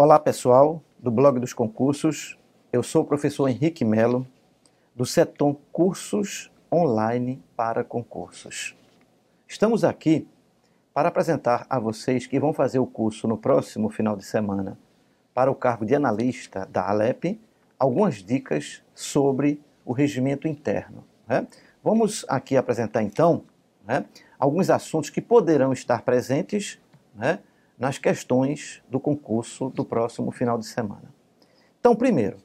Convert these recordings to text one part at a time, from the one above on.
Olá pessoal do blog dos concursos, eu sou o professor Henrique Melo do Seton Cursos Online para Concursos. Estamos aqui para apresentar a vocês que vão fazer o curso no próximo final de semana para o cargo de analista da Alep algumas dicas sobre o regimento interno. Né? Vamos aqui apresentar então né, alguns assuntos que poderão estar presentes né, nas questões do concurso do próximo final de semana. Então, primeiro,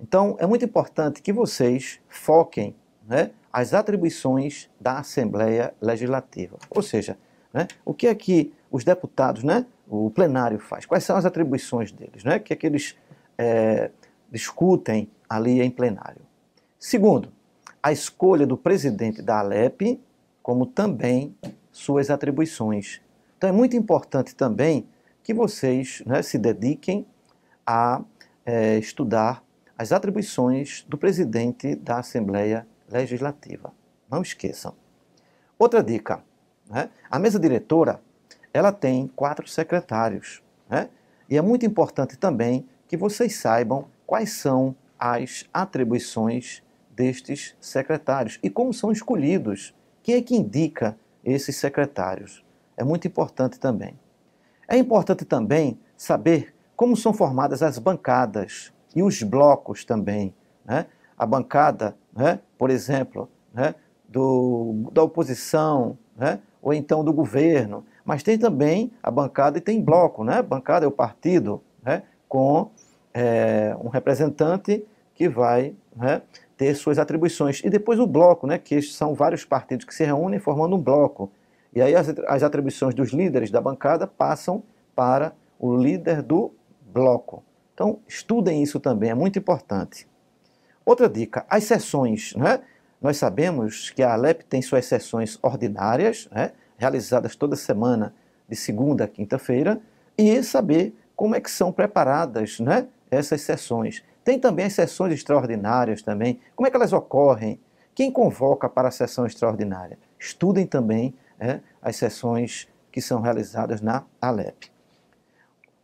então é muito importante que vocês foquem né, as atribuições da Assembleia Legislativa. Ou seja, né, o que é que os deputados, né, o plenário faz? Quais são as atribuições deles? Né? O que é que eles é, discutem ali em plenário? Segundo, a escolha do presidente da Alep, como também suas atribuições então é muito importante também que vocês né, se dediquem a é, estudar as atribuições do presidente da Assembleia Legislativa. Não esqueçam. Outra dica, né, a mesa diretora ela tem quatro secretários. Né, e é muito importante também que vocês saibam quais são as atribuições destes secretários e como são escolhidos. Quem é que indica esses secretários? é muito importante também. É importante também saber como são formadas as bancadas e os blocos também. Né? A bancada, né? por exemplo, né? do, da oposição, né? ou então do governo, mas tem também a bancada e tem bloco. Né? A bancada é o partido né? com é, um representante que vai né? ter suas atribuições. E depois o bloco, que são vários partidos que se reúnem formando um bloco. E aí as, as atribuições dos líderes da bancada passam para o líder do bloco. Então, estudem isso também, é muito importante. Outra dica, as sessões. Né? Nós sabemos que a Alep tem suas sessões ordinárias, né? realizadas toda semana, de segunda a quinta-feira, e saber como é que são preparadas né? essas sessões. Tem também as sessões extraordinárias também, como é que elas ocorrem, quem convoca para a sessão extraordinária. Estudem também é, as sessões que são realizadas na Alep.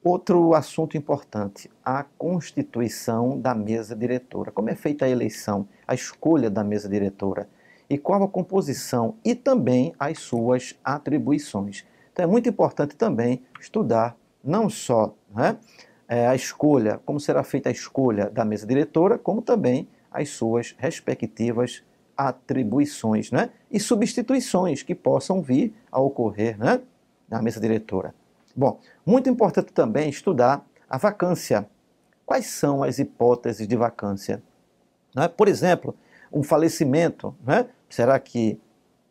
Outro assunto importante, a constituição da mesa diretora. Como é feita a eleição, a escolha da mesa diretora e qual a composição e também as suas atribuições. Então é muito importante também estudar não só né, é, a escolha, como será feita a escolha da mesa diretora, como também as suas respectivas atribuições né? e substituições que possam vir a ocorrer né? na mesa diretora. Bom, muito importante também estudar a vacância. Quais são as hipóteses de vacância? Né? Por exemplo, um falecimento, né? será que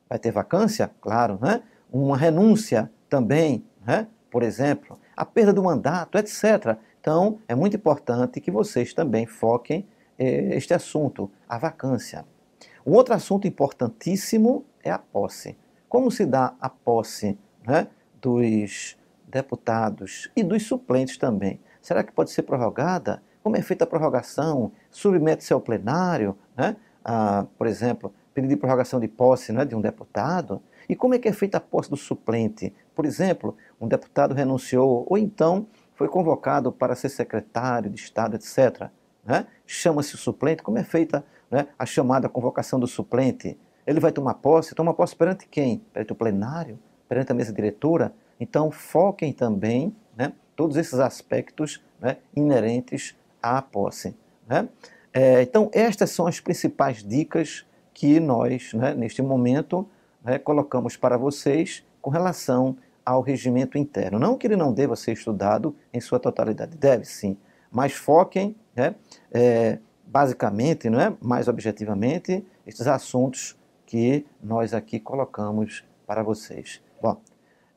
vai ter vacância? Claro, né? uma renúncia também, né? por exemplo, a perda do mandato, etc. Então, é muito importante que vocês também foquem eh, este assunto, a vacância. Um outro assunto importantíssimo é a posse. Como se dá a posse né, dos deputados e dos suplentes também? Será que pode ser prorrogada? Como é feita a prorrogação? Submete-se ao plenário, né? Ah, por exemplo, pedido de prorrogação de posse né, de um deputado? E como é que é feita a posse do suplente? Por exemplo, um deputado renunciou ou então foi convocado para ser secretário de Estado, etc. Né? Chama-se o suplente. Como é feita a né, a chamada convocação do suplente. Ele vai tomar posse, toma posse perante quem? Perante o plenário, perante a mesa diretora. Então, foquem também né, todos esses aspectos né, inerentes à posse. Né? É, então, estas são as principais dicas que nós, né, neste momento, né, colocamos para vocês com relação ao regimento interno. Não que ele não deva ser estudado em sua totalidade, deve sim, mas foquem né, é, basicamente, não é? mais objetivamente, estes assuntos que nós aqui colocamos para vocês. Bom,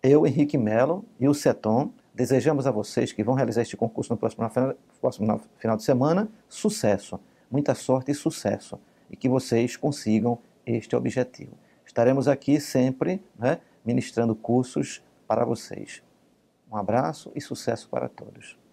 eu, Henrique Melo e o Seton desejamos a vocês que vão realizar este concurso no próximo, próximo final de semana sucesso, muita sorte e sucesso, e que vocês consigam este objetivo. Estaremos aqui sempre né, ministrando cursos para vocês. Um abraço e sucesso para todos.